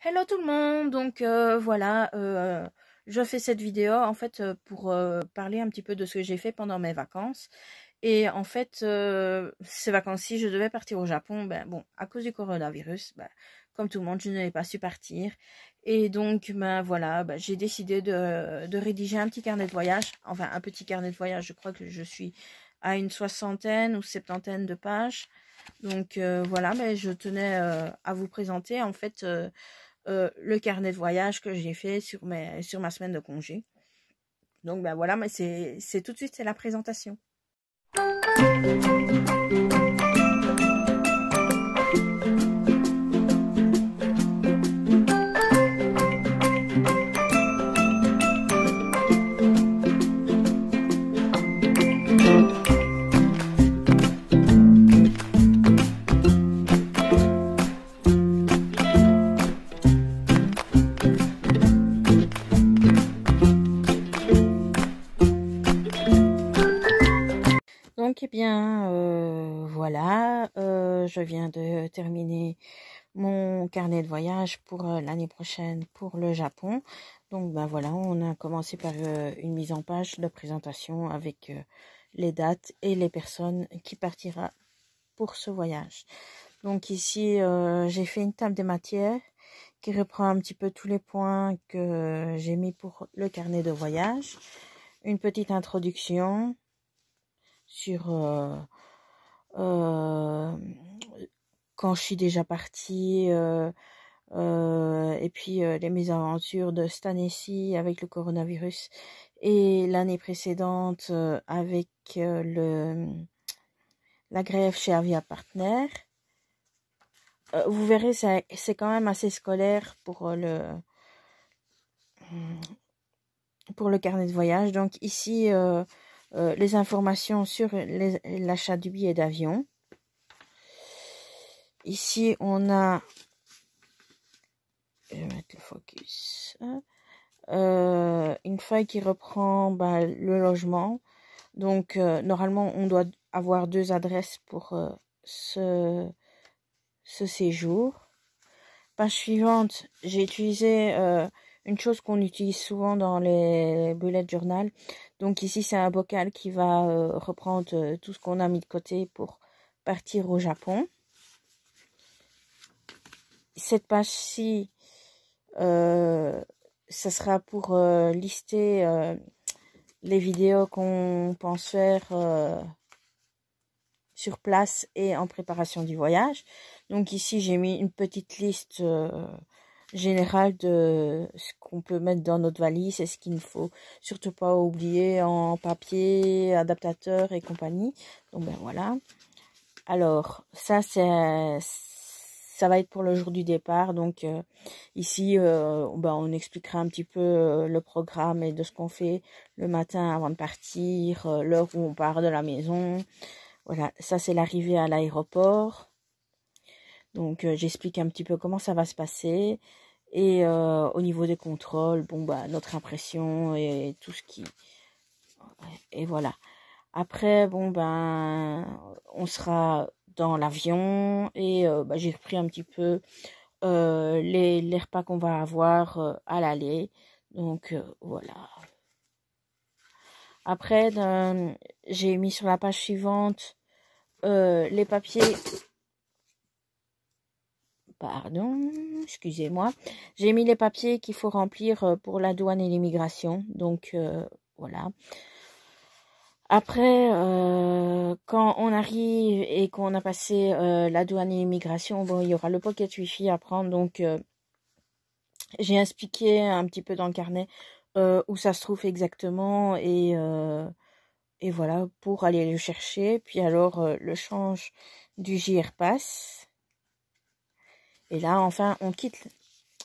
Hello tout le monde, donc euh, voilà, euh, je fais cette vidéo en fait euh, pour parler un petit peu de ce que j'ai fait pendant mes vacances. Et en fait, ces vacances-ci, je devais partir au Japon. Ben bon, à cause du coronavirus, ben, comme tout le monde, je n'avais pas su partir. Et donc, ben voilà, ben, j'ai décidé de, de, rédiger un petit carnet de voyage. Enfin, un petit carnet de voyage, je crois que je suis à une soixantaine ou septantaine de pages. Donc voilà, mais ben, je tenais à vous présenter en fait euh, le carnet de voyage que j'ai fait sur, sur ma semaine de congé. Donc ben voilà, mais c'est tout de suite, c'est la présentation. je viens de terminer mon carnet de voyage pour euh, l'année prochaine pour le Japon. Donc ben voilà, on a commencé par euh, une mise en page de présentation avec euh, les dates et les personnes qui partira pour ce voyage. Donc ici, j'ai fait une table des matières qui reprend un petit peu tous les points que j'ai mis pour le carnet de voyage. Une petite introduction sur quand je suis déjà partie. Euh, euh, et puis euh, les mésaventures de cette année-ci avec le coronavirus et l'année précédente avec le la grève chez Avia Partner. vous verrez, c'est quand même assez scolaire mmh, pour le carnet de voyage. Donc ici, les informations sur l'achat du billet d'avion ici, on a... le focus. Hein. Euh, une feuille qui reprend bah, le logement. Donc, euh, normalement, on doit avoir deux adresses pour euh, ce, ce séjour. Page suivante, j'ai utilisé une chose qu'on utilise souvent dans les bullet journal. Donc ici, c'est un bocal qui va reprendre tout ce qu'on a mis de côté pour partir au Japon cette page-ci, euh, ça sera pour euh, lister euh, les vidéos qu'on pense faire sur place et en préparation du voyage. Donc ici, j'ai mis une petite liste générale de ce qu'on peut mettre dans notre valise et ce qu'il ne faut surtout pas oublier en papier, adaptateur et compagnie. Donc ben voilà. Alors, ça c'est ça va être pour le jour du départ. Donc euh, ici, euh, ben, on expliquera un petit peu euh, le programme et de ce qu'on fait le matin avant de partir, l'heure où on part de la maison. Voilà, ça c'est l'arrivée à l'aéroport. Donc j'explique un petit peu comment ça va se passer. Et au niveau des contrôles, bon bah notre impression et tout ce qui. Et voilà. Après, bon ben on sera dans l'avion et euh, bah, j'ai repris un petit peu euh, les, repas qu'on va avoir euh, à l'aller. Donc voilà. Après, j'ai mis sur la page suivante les papiers. Pardon, excusez-moi. J'ai mis les papiers qu'il faut remplir pour la douane et l'immigration. Donc voilà. Après, euh, quand on arrive et qu'on a passé euh, la douane et l'immigration, bon, il y aura le pocket wifi à prendre. Donc, euh, j'ai expliqué un petit peu dans le carnet où ça se trouve exactement et, et voilà pour aller le chercher. Puis alors, le change du JR Pass. Et là, enfin, on quitte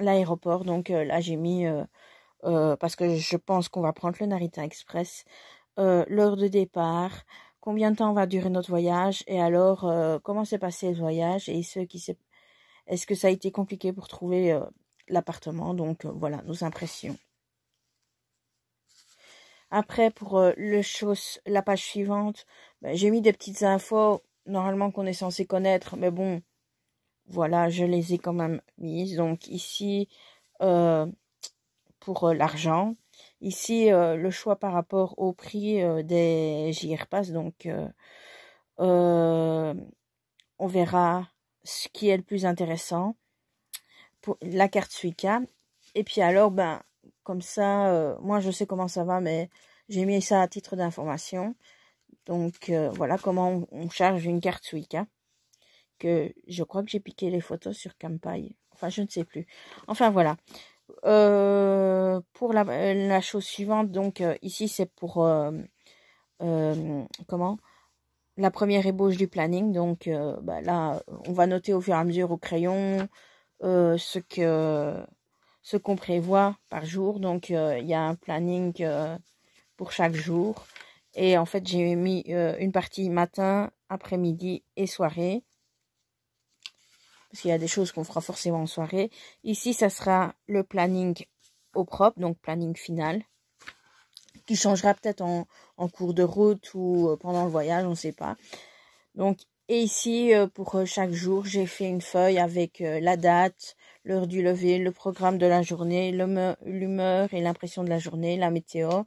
l'aéroport. Donc là, j'ai mis parce que je pense qu'on va prendre le Narita Express. Euh, l'heure de départ, combien de temps va durer notre voyage et alors euh, comment s'est passé le voyage et ce qui s'est est-ce que ça a été compliqué pour trouver euh, l'appartement donc voilà nos impressions. Après pour le chose, la page suivante, ben, j'ai mis des petites infos normalement qu'on est censé connaître mais bon voilà, je les ai quand même mises. Donc ici pour l'argent, Ici, euh, le choix par rapport au prix euh, des JRPAS. Donc, euh, on verra ce qui est le plus intéressant pour la carte Suica. Et puis alors, ben, comme ça, moi je sais comment ça va, mais j'ai mis ça à titre d'information. Donc voilà comment on, charge une carte Suica. Que je crois que j'ai piqué les photos sur Campai. Enfin, je ne sais plus. Enfin voilà. Euh, pour la, chose suivante, donc euh, ici c'est pour euh, comment la première ébauche du planning. Donc bah, là, on va noter au fur et à mesure au crayon ce que ce qu'on prévoit par jour. Donc il y a un planning pour chaque jour. Et en fait, j'ai mis une partie matin, après-midi et soirée parce qu'il y a des choses qu'on fera forcément en soirée. Ici, ça sera le planning au propre, donc planning final, qui changera peut-être en, cours de route ou euh, pendant le voyage, on ne sait pas. Donc, et ici, euh, pour euh, chaque jour, j'ai fait une feuille avec la date, l'heure du lever, le programme de la journée, l'humeur et l'impression de la journée, la météo,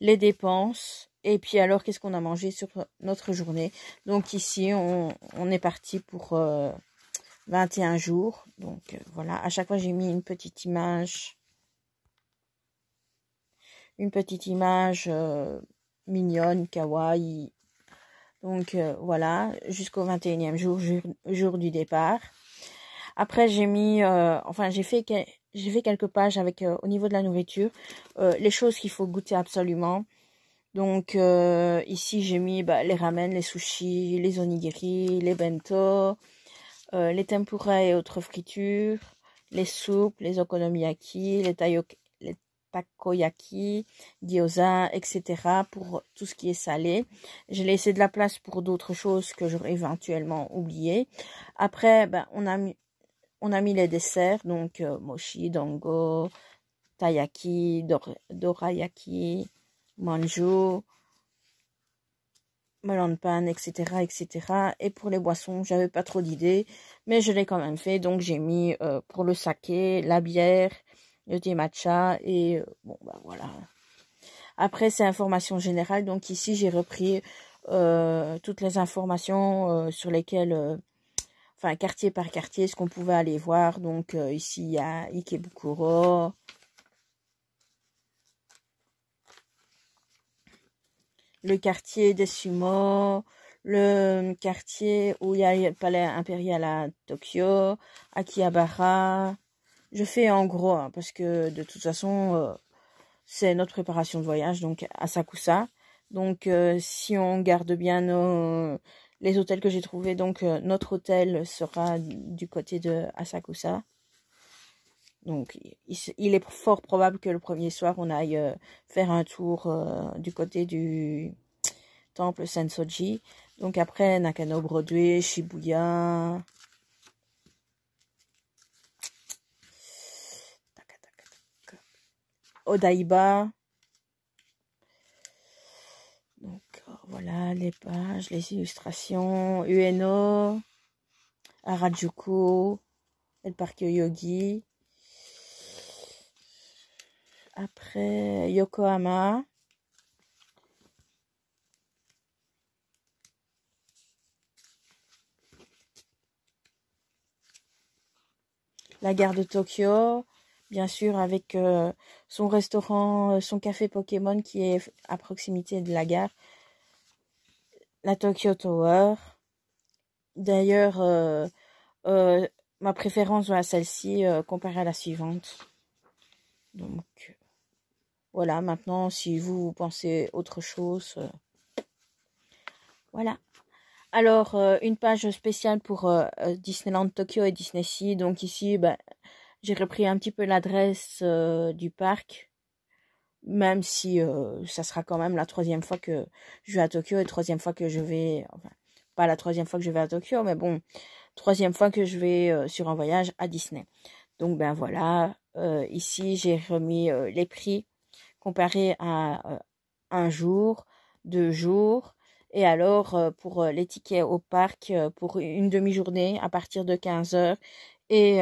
les dépenses, et puis alors, qu'est-ce qu'on a mangé sur notre journée Donc ici, on, est parti pour, 21 jours. Donc euh, voilà, à chaque fois j'ai mis une petite image, une petite image euh, mignonne, kawaii. Donc euh, voilà, jusqu'au 21e jour, jour, du départ. Après j'ai mis, enfin j'ai fait, j'ai fait quelques pages avec au niveau de la nourriture, les choses qu'il faut goûter absolument. Donc ici j'ai mis bah, les ramen, les sushis, les onigiri, les bento, euh, les tempura et autres fritures, les soupes, les okonomiyaki, les, les takoyaki, gyoza, etc. pour tout ce qui est salé. J'ai laissé de la place pour d'autres choses que j'aurais éventuellement oubliées. Après, ben, on, a mis, on a mis les desserts, donc moshi, euh, mochi, dango, taiyaki, dorayaki, manju melon panne, etc., etc. Et pour les boissons, j'avais pas trop d'idées, mais je l'ai quand même fait. Donc j'ai mis euh, pour le saké, la bière, le thé matcha et euh, bon bah voilà. Après c'est information générale, donc ici j'ai repris euh, toutes les informations sur lesquelles, enfin quartier par quartier, ce qu'on pouvait aller voir. Donc ici il y a Ikebukuro, le quartier des sumo, le quartier où il y a le palais impérial à Tokyo, Akihabara. Je fais en gros, hein, parce que de toute façon, euh, c'est notre préparation de voyage, donc à Donc euh, si on garde bien nos, les hôtels que j'ai trouvés, donc euh, notre hôtel sera du côté de Asakusa. Donc, il, est fort probable que le premier soir, on aille euh, faire un tour euh, du côté du temple Sensoji. Donc, après, Nakano Broadway, Shibuya. Odaiba. Donc, euh, voilà les pages, les illustrations. Ueno, Harajuku, El Parc Yogi. Après Yokohama. La gare de Tokyo, bien sûr, avec euh, son restaurant, euh, son café Pokémon qui est à proximité de la gare. La Tokyo Tower. D'ailleurs, euh, ma préférence à celle-ci comparée à la suivante. Donc, voilà, maintenant, si vous pensez autre chose, euh, voilà. Alors, euh, une page spéciale pour euh, Disneyland Tokyo et Disney Sea. Donc ici, ben, j'ai repris un petit peu l'adresse du parc, même si ça sera quand même la troisième fois que je vais à Tokyo et troisième fois que je vais, enfin, pas la troisième fois que je vais à Tokyo, mais bon, troisième fois que je vais sur un voyage à Disney. Donc ben voilà, ici j'ai remis les prix comparé à euh, un jour, deux jours. Et alors, euh, pour euh, les tickets au parc, pour une demi-journée à partir de 15 heures et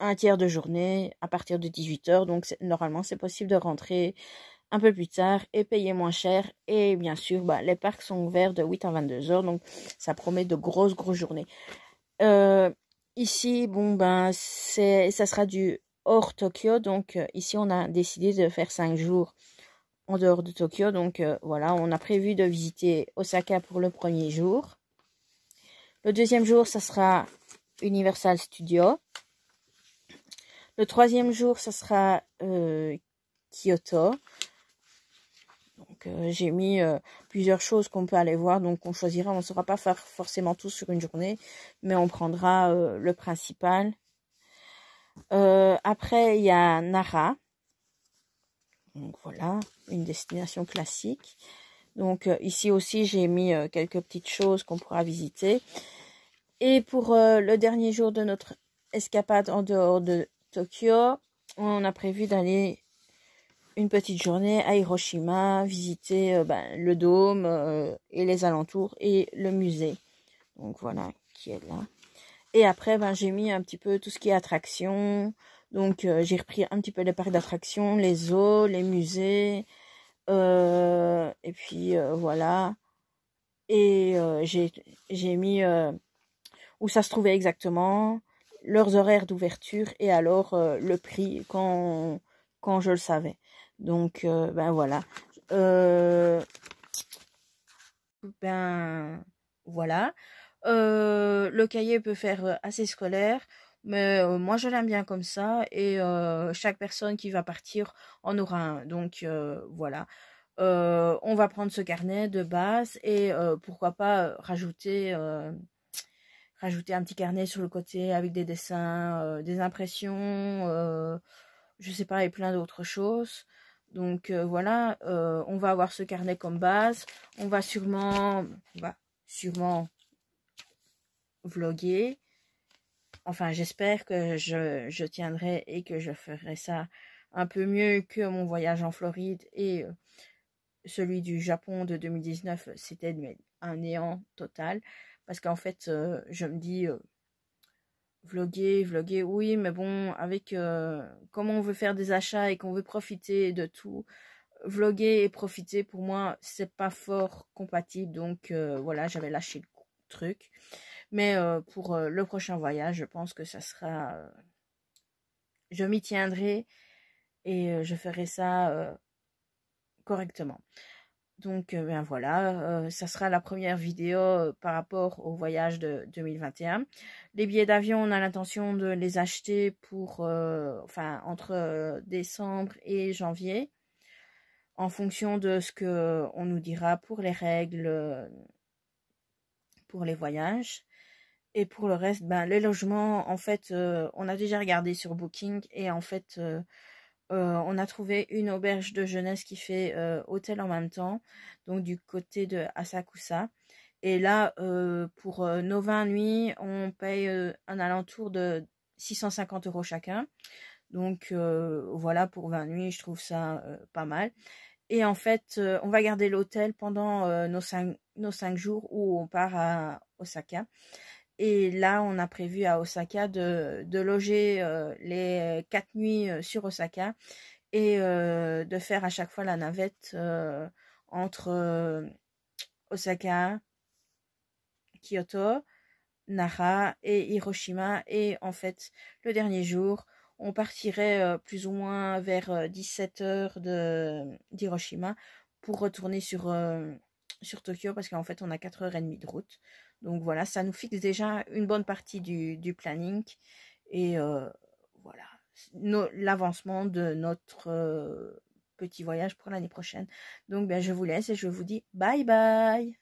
un tiers de journée à partir de 18 heures. Donc, normalement, c'est possible de rentrer un peu plus tard et payer moins cher. Et bien sûr, bah, les parcs sont ouverts de 8 à 22 heures, donc ça promet de grosses, grosses journées. ici, bon, ben, ça sera du hors Tokyo. Donc euh, ici, on a décidé de faire 5 jours en dehors de Tokyo. Donc euh, voilà, on a prévu de visiter Osaka pour le premier jour. Le deuxième jour, ça sera Universal Studio. Le troisième jour, ça sera euh, Kyoto. Donc j'ai mis plusieurs choses qu'on peut aller voir. Donc on choisira, on ne saura pas faire forcément tout sur une journée, mais on prendra le principal. Euh, après, il y a Nara. Donc voilà, une destination classique. Donc euh, ici aussi, j'ai mis euh, quelques petites choses qu'on pourra visiter. Et pour le dernier jour de notre escapade en dehors de Tokyo, on a prévu d'aller une petite journée à Hiroshima, visiter ben, le dôme et les alentours et le musée. Donc voilà, qui est là. Et après, ben, j'ai mis un petit peu tout ce qui est attraction. Donc, euh, j'ai repris un petit peu les parcs d'attractions, les zoos, les musées. Euh, et puis, euh, voilà. Et j'ai mis où ça se trouvait exactement, leurs horaires d'ouverture et alors le prix quand, quand je le savais. Donc, ben voilà. ben voilà. Euh, le cahier peut faire assez scolaire, mais moi je l'aime bien comme ça et chaque personne qui va partir en aura un. Donc voilà. on va prendre ce carnet de base et pourquoi pas rajouter rajouter un petit carnet sur le côté avec des dessins, des impressions, je sais pas et plein d'autres choses. Donc voilà, on va avoir ce carnet comme base. On va sûrement, on va sûrement vloguer. Enfin, j'espère que je, tiendrai et que je ferai ça un peu mieux que mon voyage en Floride et euh, celui du Japon de 2019. C'était un néant total. Parce qu'en fait, euh, je me dis, euh, vloguer, vloguer, oui, mais bon, avec comment on veut faire des achats et qu'on veut profiter de tout, vloguer et profiter, pour moi, c'est pas fort compatible. Donc voilà, j'avais lâché le truc. Mais euh, pour euh, le prochain voyage, je pense que ça sera... Euh, je m'y tiendrai et je ferai ça correctement. Donc ben voilà, ça sera la première vidéo par rapport au voyage de 2021. Les billets d'avion, on a l'intention de les acheter pour, enfin, entre décembre et janvier, en fonction de ce que nous dira pour les règles pour les voyages. Et pour le reste, ben, les logements, en fait, euh, on a déjà regardé sur Booking et en fait, euh, euh, on a trouvé une auberge de jeunesse qui fait hôtel en même temps, donc du côté de Asakusa. Et là, pour nos 20 nuits, on paye un alentour de 650 euros chacun. Donc voilà, pour 20 nuits, je trouve ça pas mal. Et en fait, on va garder l'hôtel pendant nos 5 nos cinq jours où on part à Osaka. Et là, on a prévu à Osaka de, de loger euh, les quatre nuits euh, sur Osaka et euh, de faire à chaque fois la navette entre Osaka, Kyoto, Nara et Hiroshima. Et en fait, le dernier jour, on partirait plus ou moins vers 17h d'Hiroshima pour retourner sur, sur Tokyo parce qu'en fait, on a 4h30 de route. Donc voilà, ça nous fixe déjà une bonne partie du, planning et euh, voilà l'avancement de notre euh, petit voyage pour l'année prochaine. Donc ben, je vous laisse et je vous dis bye bye